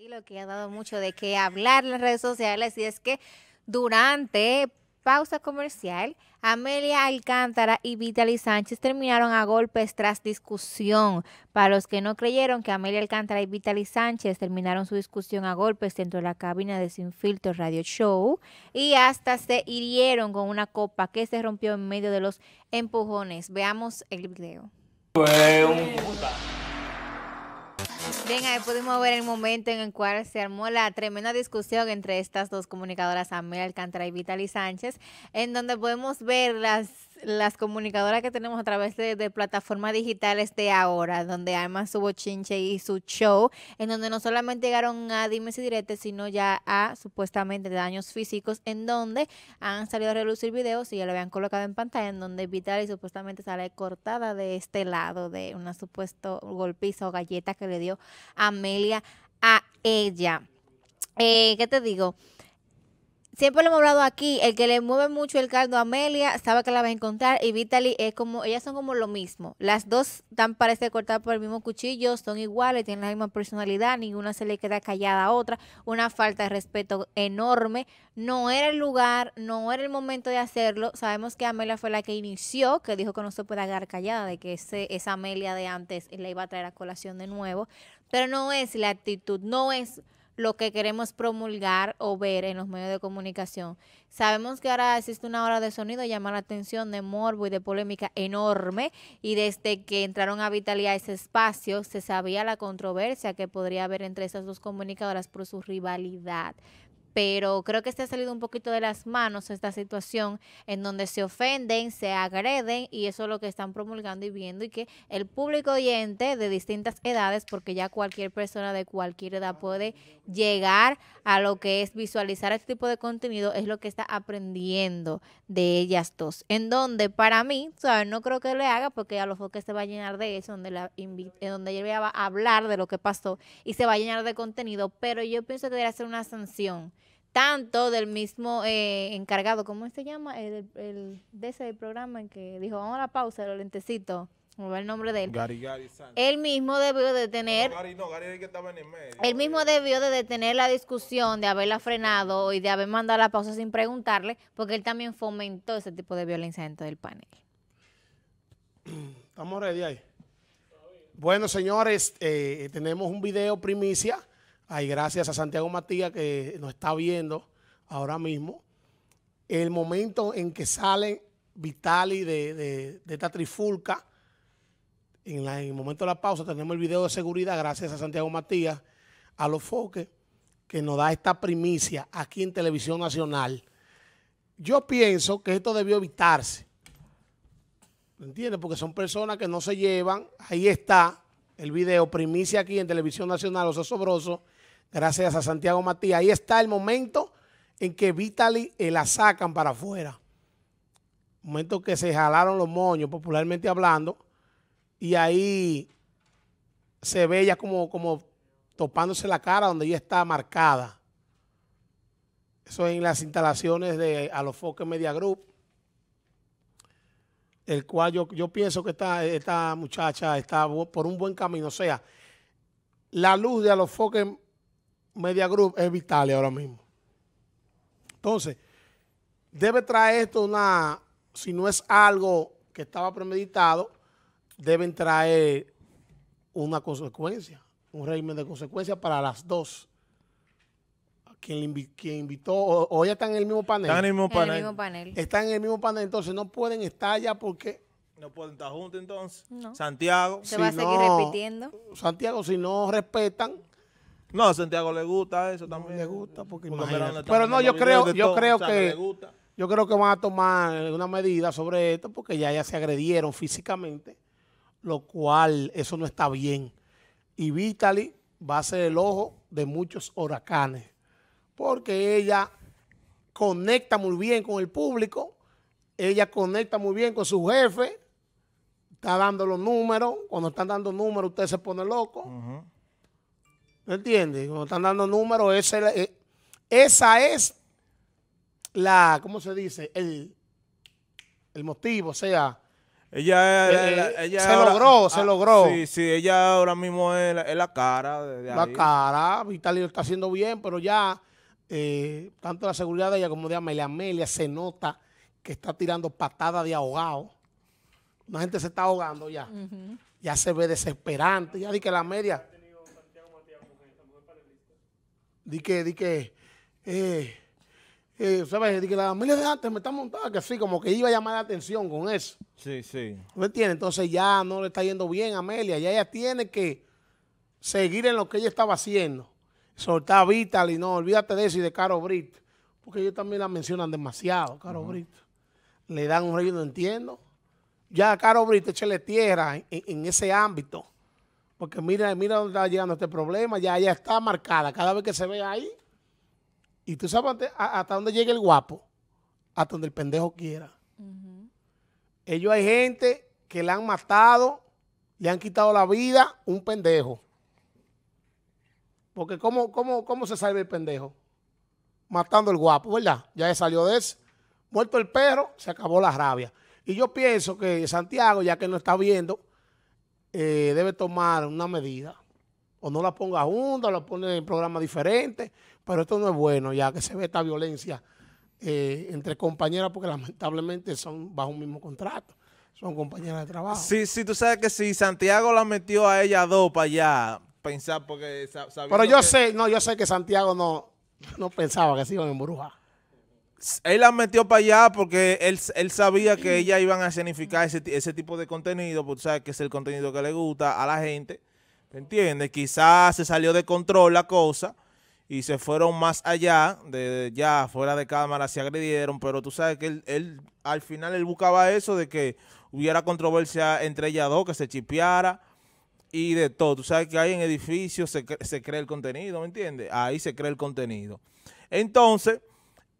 Y lo que ha dado mucho de qué hablar en las redes sociales y es que durante pausa comercial, Amelia Alcántara y Vitaly Sánchez terminaron a golpes tras discusión. Para los que no creyeron que Amelia Alcántara y Vitaly Sánchez terminaron su discusión a golpes dentro de la cabina de Sin Filtro Radio Show y hasta se hirieron con una copa que se rompió en medio de los empujones. Veamos el video. Pues, Bien, ahí pudimos ver el momento en el cual se armó la tremenda discusión entre estas dos comunicadoras, Amel Alcántara y Vitaly Sánchez, en donde podemos ver las las comunicadoras que tenemos a través de, plataformas digitales de ahora, donde Alma su bochinche y su show, en donde no solamente llegaron a dimes y diretes, sino ya a supuestamente daños físicos, en donde han salido a relucir videos y ya lo habían colocado en pantalla, en donde Vitali supuestamente sale cortada de este lado de una supuesto golpiza o galleta que le dio Amelia a ella. Eh, ¿Qué te digo? siempre lo hemos hablado aquí, el que le mueve mucho el caldo a Amelia sabe que la va a encontrar y Vitaly es como, ellas son como lo mismo. Las dos están parece cortadas por el mismo cuchillo, son iguales, tienen la misma personalidad, ninguna se le queda callada a otra, una falta de respeto enorme. No era el lugar, no era el momento de hacerlo. Sabemos que Amelia fue la que inició, que dijo que no se puede quedar callada, de que esa Amelia de antes la iba a traer a colación de nuevo. Pero no es la actitud, no es lo que queremos promulgar o ver en los medios de comunicación. Sabemos que ahora existe una hora de sonido, llama la atención de morbo y de polémica enorme y desde que entraron a a ese espacio se sabía la controversia que podría haber entre esas dos comunicadoras por su rivalidad pero creo que se ha salido un poquito de las manos esta situación en donde se ofenden, se agreden y eso es lo que están promulgando y viendo y que el público oyente de distintas edades, porque ya cualquier persona de cualquier edad puede llegar a lo que es visualizar este tipo de contenido, es lo que está aprendiendo de ellas dos. En donde para mí, ¿sabes? no creo que le haga porque a lo mejor que se va a llenar de eso, donde, la donde ella va a hablar de lo que pasó y se va a llenar de contenido, pero yo pienso que debería ser una sanción tanto del mismo eh, encargado, ¿cómo se llama? El, de ese programa en que dijo, vamos a la pausa, los lentecitos. No va el nombre de él. Él mismo debió de tener. el Él mismo debió de detener la discusión, de haberla frenado y de haber mandado a la pausa sin preguntarle, porque él también fomentó ese tipo de violencia dentro del panel. Estamos ready ahí. Bueno, señores, eh, tenemos un video primicia Ay, gracias a Santiago Matías que nos está viendo ahora mismo. El momento en que sale Vitali de, de, esta trifulca, en, el momento de la pausa tenemos el video de seguridad, gracias a Santiago Matías, a los foques, que nos da esta primicia aquí en Televisión Nacional. Yo pienso que esto debió evitarse. ¿Entiendes? Porque son personas que no se llevan. Ahí está el video, primicia aquí en Televisión Nacional, los Sobroso. Gracias a Santiago Matías. Ahí está el momento en que Vitali eh, la sacan para afuera. Momento que se jalaron los moños, popularmente hablando. Y ahí se ve ella como, como topándose la cara donde ella está marcada. Eso en las instalaciones de Alofoque Media Group. El cual yo, pienso que esta, esta muchacha está por un buen camino. O sea, la luz de Alofoque Media Group es vital ahora mismo. Entonces, debe traer esto una, si no es algo que estaba premeditado, deben traer una consecuencia, un régimen de consecuencia para las dos. Quien, quien invitó, o, ya están en el mismo panel. Están en el mismo panel. Están en el mismo panel, entonces no pueden estar ya porque... No pueden estar juntos entonces. Santiago. Se va a seguir repitiendo. Santiago, si no respetan, no, a Santiago le gusta eso también. le gusta porque, Pero no, yo creo, yo creo que, yo creo que van a tomar una medida sobre esto porque ya, ya se agredieron físicamente, lo cual eso no está bien. Y Vitali va a ser el ojo de muchos huracanes porque ella conecta muy bien con el público, ella conecta muy bien con su jefe, está dando los números, cuando están dando números usted se pone loco. ¿Me entiendes? Cuando están dando números, eh, esa es, la, ¿cómo se dice? El, el motivo, o sea... Ella, eh, eh, se logró, ah, se logró. Sí, sí, ella ahora mismo es la, cara. De, la cara, Vitalio está haciendo bien, pero ya tanto la seguridad de ella como de Amelia, Amelia se nota que está tirando patada de ahogado. La gente se está ahogando ya. Ya se ve desesperante. Ya di que la media di que, di que, eh, eh ¿sabes? Di que la Amelia de antes me está montada, que así, como que iba a llamar la atención con eso. Sí, sí. ¿Me entiendes? Entonces ya no le está yendo bien a Amelia, ya ella tiene que seguir en lo que ella estaba haciendo. Soltar a Vital y no, olvídate de eso y de Caro Brit, porque ellos también la mencionan demasiado, Caro Brito. Brit. Le dan un rey, no entiendo. Ya Caro Brit, echele tierra en ese ámbito porque mira, mira dónde está llegando este problema, ya, ya está marcada cada vez que se ve ahí. Y tú sabes hasta dónde llega el guapo, hasta donde el pendejo quiera. Ellos hay gente que le han matado, le han quitado la vida, un pendejo. Porque ¿cómo, cómo, cómo se salve el pendejo? Matando el guapo, ¿verdad? Ya salió de eso. Muerto el perro, se acabó la rabia. Y yo pienso que Santiago, ya que no está viendo, eh, debe tomar una medida. O no la ponga junta, la pone en programas diferentes, pero esto no es bueno, ya que se ve esta violencia eh, entre compañeras, porque lamentablemente son bajo un mismo contrato son compañeras de trabajo. Sí, sí, tú sabes que si Santiago la metió a ella dos para allá, pensar porque... Pero yo sé, no, yo sé que Santiago no, no pensaba que se iban a embrujar él la metió para allá porque él, sabía que ellas iban a escenificar ese, tipo de contenido, porque sabes que es el contenido que le gusta a la gente. ¿me entiendes? Quizás se salió de control la cosa y se fueron más allá, de ya fuera de cámara se agredieron, pero tú sabes que él, él al final él buscaba eso de que hubiera controversia entre ellas dos, que se chipeara y de todo. Tú sabes que ahí en edificios se, se crea el contenido, ¿me entiendes? Ahí se crea el contenido. Entonces,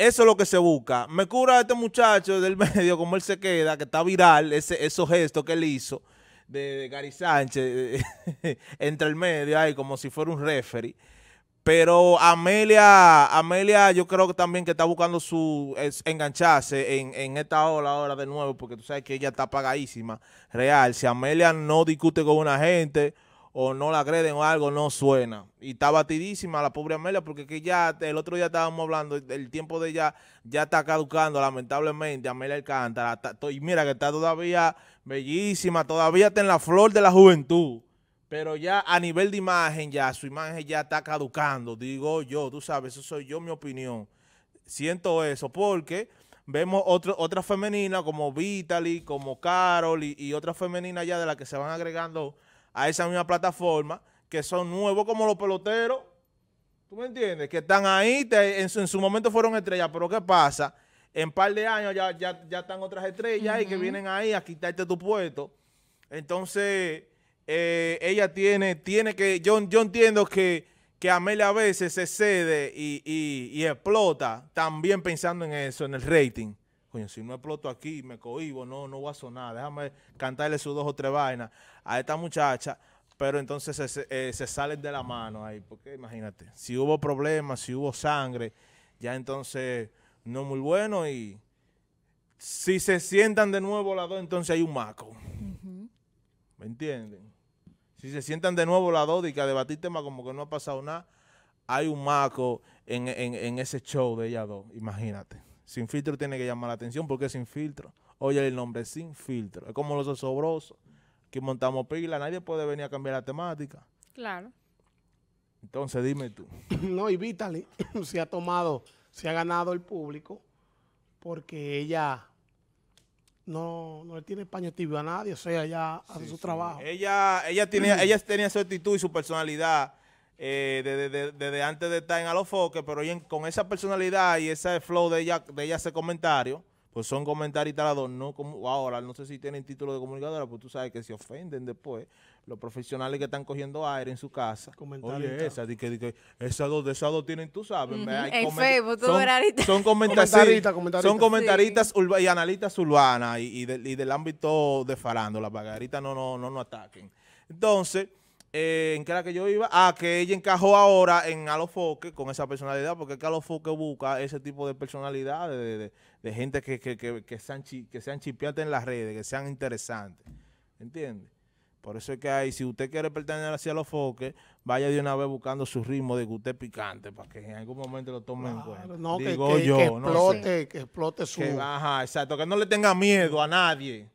eso es lo que se busca. Me cura este muchacho del medio, como él se queda, que está viral, ese, esos gestos que él hizo de, Gary Sánchez eh, entre el medio, ahí, como si fuera un referee. Pero Amelia, Amelia yo creo que también que está buscando su engancharse en, en, esta ola ahora de nuevo, porque tú sabes que ella está pagadísima, real. Si Amelia no discute con una gente o no la agreden o algo, no suena. Y está batidísima la pobre Amelia, porque que ya el otro día estábamos hablando, el tiempo de ella ya está caducando, lamentablemente, Amelia Alcántara. y mira que está todavía bellísima, todavía está en la flor de la juventud. Pero ya a nivel de imagen, ya su imagen ya está caducando, digo yo, tú sabes, eso soy yo, mi opinión. Siento eso, porque vemos otro, otras femeninas como Vitaly, como Carol y, y otras femeninas ya de las que se van agregando a esa misma plataforma que son nuevos como los peloteros. ¿Tú me entiendes? Que están ahí, en, su, momento fueron estrellas, pero ¿qué pasa? En par de años ya, ya están otras estrellas y que vienen ahí a quitarte tu puesto. Entonces, eh, ella tiene, tiene que, yo, yo entiendo que, que Amelia a veces se cede y, y explota también pensando en eso, en el rating coño, si no exploto aquí, me cohibo, no, no voy a sonar, déjame cantarle sus dos o tres vainas a esta muchacha, pero entonces se, eh, salen de la mano ahí, porque imagínate, si hubo problemas, si hubo sangre, ya entonces no muy bueno y si se sientan de nuevo las dos, entonces hay un maco. ¿Me entienden? Si se sientan de nuevo las dos y que a debatir temas como que no ha pasado nada, hay un maco en, en ese show de ellas dos, imagínate. Sin filtro tiene que llamar la atención porque sin filtro. Oye el nombre, sin filtro. Es como los osobrosos que montamos pila. Nadie puede venir a cambiar la temática. Claro. Entonces dime tú. No, y Vitaly se ha tomado, se ha ganado el público porque ella no, le tiene paño a nadie. O sea, ella hace su trabajo. Ella, ella, tenía, ella tenía su actitud y su personalidad eh, desde, de, antes de estar en Alofoque, pero con esa personalidad y ese flow de ella, de ella hace comentarios, pues son comentaristas no como ahora, no sé si tienen título de comunicadora, pues tú sabes que se ofenden después los profesionales que están cogiendo aire en su casa. esas dos, de esas dos tienen, tú sabes. son, son, son comentaristas y analistas urbanas y, del ámbito de farándula, para que ahorita no, no, no nos ataquen. Entonces, eh, ¿en qué era que yo iba? Ah, que ella encajó ahora en Alofoque con esa personalidad, porque es que Alofoque busca ese tipo de personalidad, de, de, gente que, que, que, sean chi, sean chipiantes en las redes, que sean interesantes. ¿Entiendes? Por eso es que ahí, si usted quiere pertenecer hacia los vaya de una vez buscando su ritmo de que usted picante, para que en algún momento lo tomen en cuenta. No, que, yo, que explote, que explote su... ajá, exacto, que no le tenga miedo a nadie.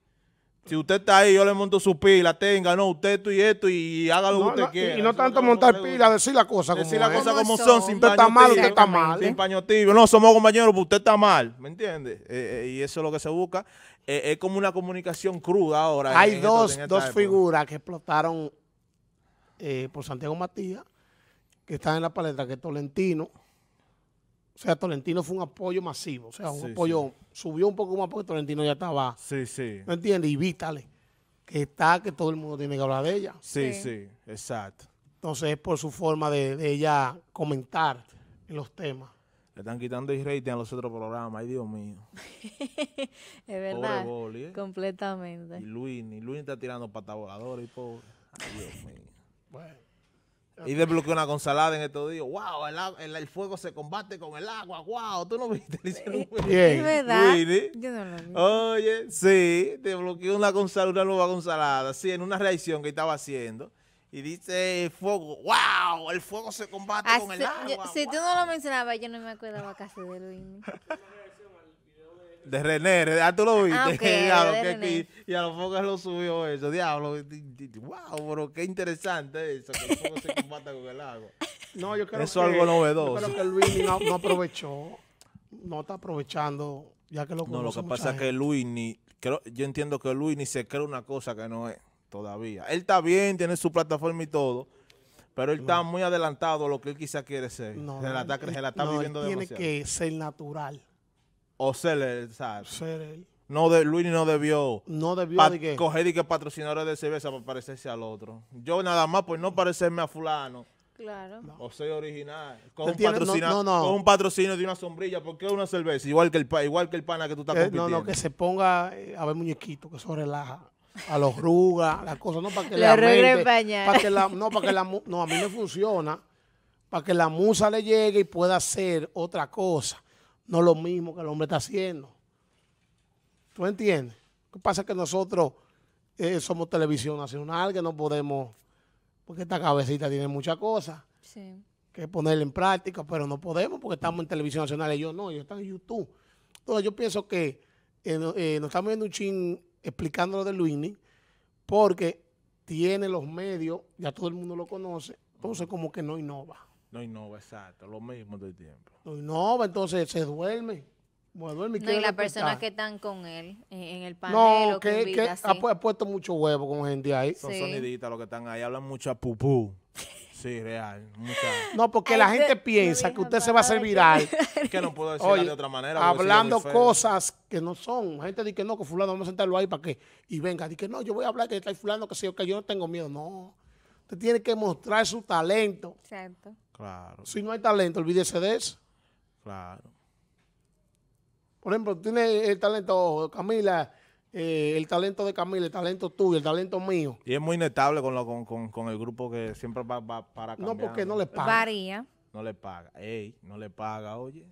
Si usted está ahí, yo le monto su pila, tenga, no, usted esto y esto y haga lo que usted quiera. Y no tanto montar pila, decir la cosa decir como Decir las cosas como son, sin Usted está mal, usted está mal. Sin ¿eh? paño No, somos compañeros, pero usted está mal, ¿me entiende? Eh, eh, y eso es lo que se busca. es como una comunicación cruda ahora. Hay dos, dos figuras que explotaron por Santiago Matías, que están en la paleta, que es Tolentino o sea, Tolentino fue un apoyo masivo. O sea, un apoyo. Subió un poco más porque Tolentino ya estaba. Sí, sí. ¿No entiendes? Y Vítale, que está, que todo el mundo tiene que hablar de ella. Sí, sí, exacto. Entonces, es por su forma de, ella comentar en los temas. Le están quitando el rating a los otros programas, ay Dios mío. es verdad. Pobre ¿eh? Completamente. Y Luis, ni Luis está tirando y pobre. Ay Dios mío. bueno. Y desbloqueó una consalada en estos días. ¡Wow! El, el, el, fuego se combate con el agua. ¡Wow! ¿Tú no viste? dice es verdad. Yo no lo vi. Oye, sí, desbloqueó una, consalada, una nueva consalada. Sí, en una reacción que estaba haciendo. Y dice fuego. ¡Wow! El fuego se combate ah, con el agua. si tú no lo mencionabas, yo no me acuerdo casi de Luis. De René, ah, tú lo viste. Ah, okay, y a los pocos lo subió eso. Diablo, wow, pero qué interesante eso, que lo poco se combata con el agua. No, yo creo eso es algo novedoso. Yo creo que Luis no, aprovechó, no está aprovechando, ya que lo No, lo que pasa es que Luis ni, yo entiendo que Luis ni se cree una cosa que no es todavía. Él está bien, tiene su plataforma y todo, pero él está muy adelantado a lo que él quizá quiere ser. No, se la está, viviendo él Tiene que ser natural. O se le, No de, Luis no debió, no debió de coger y que patrocinadores de cerveza para parecerse al otro. Yo nada más, pues no parecerme a fulano. Claro. O ser original. Con un, patrocinio de una sombrilla. ¿Por qué una cerveza? Igual que el, pana que tú estás compitiendo. Eh, no, no, que se ponga eh, a ver muñequitos, que eso relaja. A los rugas, las cosas. No, para que le No, para que la... No, a mí no funciona. Para que la musa le llegue y pueda hacer otra cosa no lo mismo que el hombre está haciendo. ¿Tú entiendes? Lo que pasa es que nosotros eh, somos televisión nacional, que no podemos, porque esta cabecita tiene muchas cosas que ponerle en práctica, pero no podemos porque estamos en televisión nacional. Ellos no, ellos están en YouTube. Entonces yo pienso que eh, eh, nos estamos viendo un chin explicando lo de Luini, porque tiene los medios, ya todo el mundo lo conoce, entonces como que no innova. No innova, exacto, lo mismo del tiempo. No pues, entonces se duerme. Bueno, duerme no, y las personas que están con él eh, en el panel. No, que, ha, puesto mucho huevo con gente ahí. Son soniditas los que están ahí, hablan mucha pupú. Sí, real. No, porque la gente piensa que usted se va a hacer viral. Que no puedo decirlo de otra manera. Hablando cosas que no son. Gente dice que no, que fulano, vamos a sentarlo ahí para que. Y venga, dice que no, yo voy a hablar que está fulano, que sí, que yo no tengo miedo. No tiene que mostrar su talento. Claro. Si no hay talento, olvídese de eso. Claro. Por ejemplo, tiene el talento, Camila, eh, el talento de Camila, el talento tuyo, el talento mío. Y es muy inestable con, lo, con, el grupo que siempre va, para cambiar. No, porque no le paga. Varía. No le paga. Ey, no le paga, oye.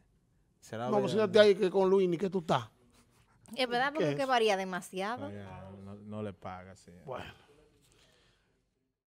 ¿Será no, pues hay que con Luis, ni que tú estás. Es verdad, porque varía demasiado. no, no, le paga, sí. Bueno.